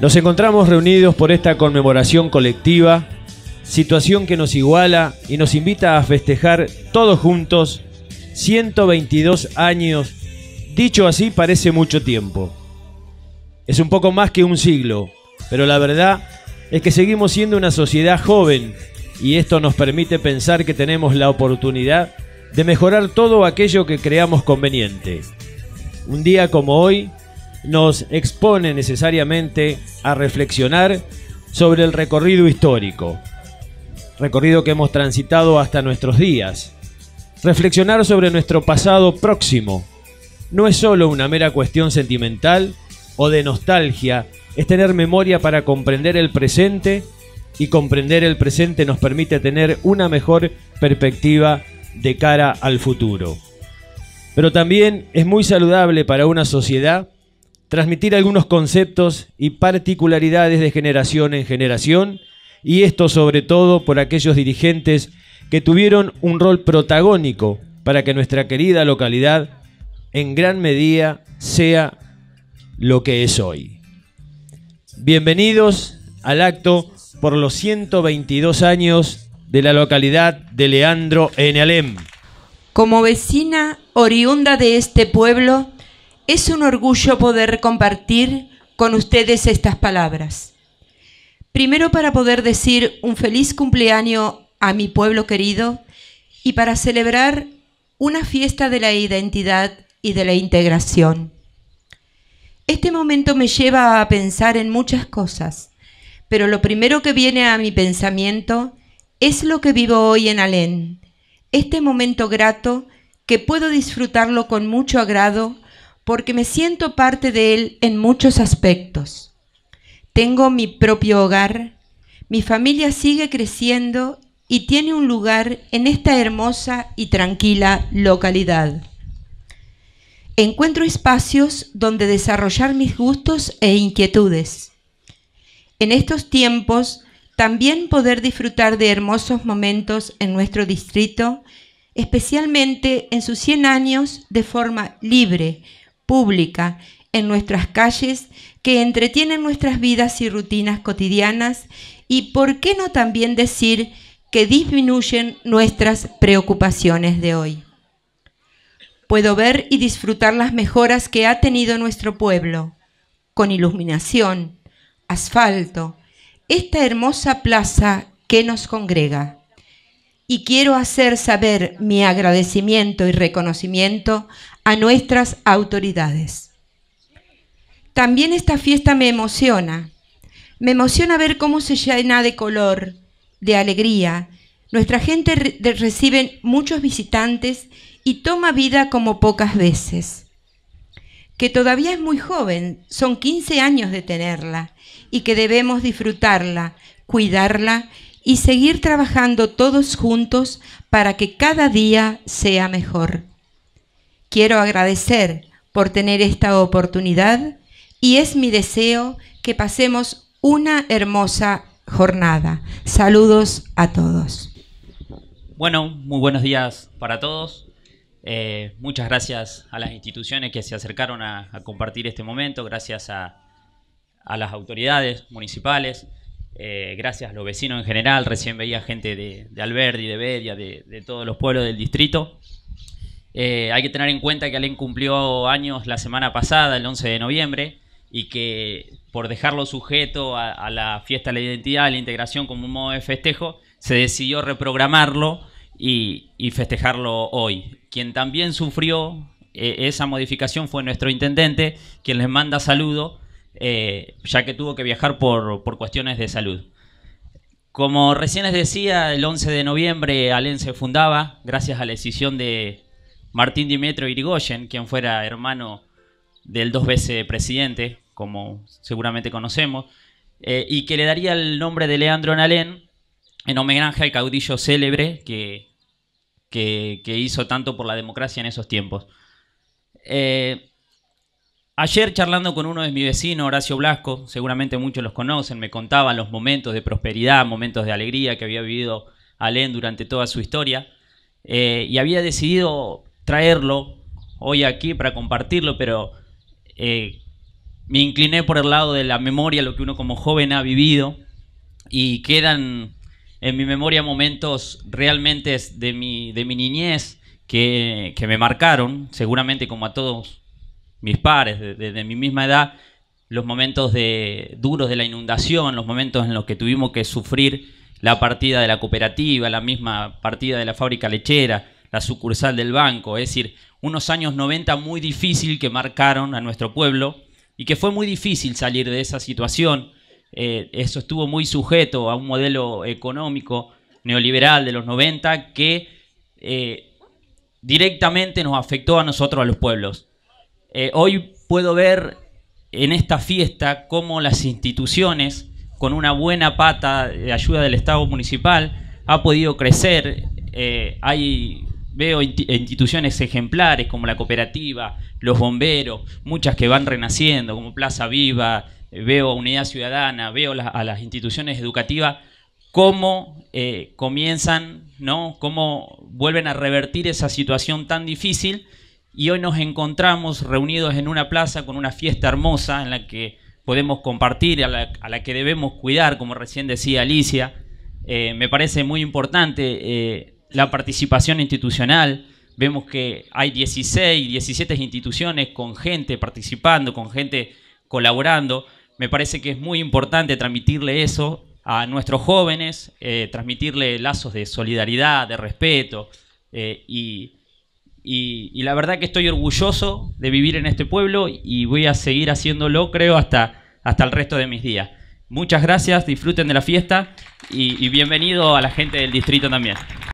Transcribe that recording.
Nos encontramos reunidos por esta conmemoración colectiva, situación que nos iguala y nos invita a festejar todos juntos 122 años. Dicho así parece mucho tiempo. Es un poco más que un siglo, pero la verdad es que seguimos siendo una sociedad joven y esto nos permite pensar que tenemos la oportunidad de mejorar todo aquello que creamos conveniente. Un día como hoy, nos expone necesariamente a reflexionar sobre el recorrido histórico, recorrido que hemos transitado hasta nuestros días. Reflexionar sobre nuestro pasado próximo no es sólo una mera cuestión sentimental o de nostalgia, es tener memoria para comprender el presente y comprender el presente nos permite tener una mejor perspectiva de cara al futuro. Pero también es muy saludable para una sociedad transmitir algunos conceptos y particularidades de generación en generación, y esto sobre todo por aquellos dirigentes que tuvieron un rol protagónico para que nuestra querida localidad en gran medida sea lo que es hoy. Bienvenidos al acto por los 122 años de la localidad de Leandro en Alem. Como vecina oriunda de este pueblo, es un orgullo poder compartir con ustedes estas palabras. Primero para poder decir un feliz cumpleaños a mi pueblo querido y para celebrar una fiesta de la identidad y de la integración. Este momento me lleva a pensar en muchas cosas, pero lo primero que viene a mi pensamiento es lo que vivo hoy en Alén, este momento grato que puedo disfrutarlo con mucho agrado porque me siento parte de él en muchos aspectos. Tengo mi propio hogar, mi familia sigue creciendo y tiene un lugar en esta hermosa y tranquila localidad. Encuentro espacios donde desarrollar mis gustos e inquietudes. En estos tiempos, también poder disfrutar de hermosos momentos en nuestro distrito, especialmente en sus 100 años de forma libre, pública, en nuestras calles, que entretienen nuestras vidas y rutinas cotidianas y, por qué no también decir, que disminuyen nuestras preocupaciones de hoy. Puedo ver y disfrutar las mejoras que ha tenido nuestro pueblo, con iluminación, asfalto, esta hermosa plaza que nos congrega. Y quiero hacer saber mi agradecimiento y reconocimiento a nuestras autoridades. También esta fiesta me emociona. Me emociona ver cómo se llena de color, de alegría. Nuestra gente recibe muchos visitantes y toma vida como pocas veces. Que todavía es muy joven, son 15 años de tenerla y que debemos disfrutarla, cuidarla y seguir trabajando todos juntos para que cada día sea mejor. Quiero agradecer por tener esta oportunidad y es mi deseo que pasemos una hermosa jornada. Saludos a todos. Bueno, muy buenos días para todos. Eh, muchas gracias a las instituciones que se acercaron a, compartir este momento, gracias a, las autoridades municipales, eh, gracias a los vecinos en general. Recién veía gente de, Alberdi, de Bedia, de todos los pueblos del distrito. Eh, hay que tener en cuenta que Alén cumplió años la semana pasada, el 11 de noviembre, y que por dejarlo sujeto a, la fiesta de la identidad, a la integración como un modo de festejo, se decidió reprogramarlo y, festejarlo hoy. Quien también sufrió eh, esa modificación fue nuestro intendente, quien les manda saludo, eh, ya que tuvo que viajar por, por cuestiones de salud. Como recién les decía, el 11 de noviembre Alén se fundaba gracias a la decisión de, Martín Dimetro Irigoyen, quien fuera hermano del dos veces presidente, como seguramente conocemos, eh, y que le daría el nombre de Leandro Nalén en homenaje al caudillo célebre que, que, hizo tanto por la democracia en esos tiempos. Eh, ayer charlando con uno de mis vecinos, Horacio Blasco, seguramente muchos los conocen, me contaban los momentos de prosperidad, momentos de alegría que había vivido Alén durante toda su historia, eh, y había decidido traerlo hoy aquí para compartirlo, pero eh, me incliné por el lado de la memoria, lo que uno como joven ha vivido, y quedan en mi memoria momentos realmente de mi, de mi niñez que, me marcaron, seguramente como a todos mis pares desde mi misma edad, los momentos de, duros de la inundación, los momentos en los que tuvimos que sufrir la partida de la cooperativa, la misma partida de la fábrica lechera, la sucursal del banco, es decir, unos años 90 muy difícil que marcaron a nuestro pueblo y que fue muy difícil salir de esa situación. Eh, eso estuvo muy sujeto a un modelo económico neoliberal de los 90 que eh, directamente nos afectó a nosotros, a los pueblos. Eh, hoy puedo ver en esta fiesta cómo las instituciones, con una buena pata de ayuda del Estado municipal, ha podido crecer. hay veo instituciones ejemplares como la cooperativa, los bomberos, muchas que van renaciendo, como Plaza Viva, eh, veo Unidad Ciudadana, veo a las instituciones educativas, cómo eh, comienzan, ¿no? cómo vuelven a revertir esa situación tan difícil. Y hoy nos encontramos reunidos en una plaza con una fiesta hermosa en la que podemos compartir, a la, que debemos cuidar, como recién decía Alicia. Eh, me parece muy importante la participación institucional. Vemos que hay 16, 17 instituciones con gente participando, con gente colaborando. Me parece que es muy importante transmitirle eso a nuestros jóvenes, eh, transmitirle lazos de solidaridad, de respeto. Eh, y, la verdad que estoy orgulloso de vivir en este pueblo y voy a seguir haciéndolo, creo, hasta, hasta el resto de mis días. Muchas gracias, disfruten de la fiesta y, y bienvenido a la gente del distrito también.